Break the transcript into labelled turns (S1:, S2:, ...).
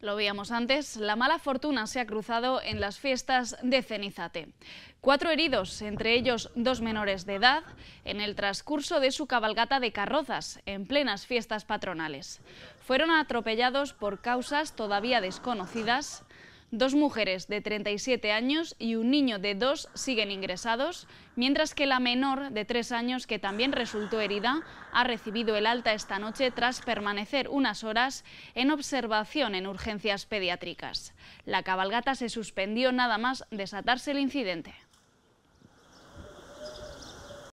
S1: Lo veíamos antes, la mala fortuna se ha cruzado en las fiestas de Cenizate. Cuatro heridos, entre ellos dos menores de edad, en el transcurso de su cabalgata de carrozas, en plenas fiestas patronales. Fueron atropellados por causas todavía desconocidas Dos mujeres de 37 años y un niño de dos siguen ingresados, mientras que la menor de tres años, que también resultó herida, ha recibido el alta esta noche tras permanecer unas horas en observación en urgencias pediátricas. La cabalgata se suspendió nada más desatarse el incidente.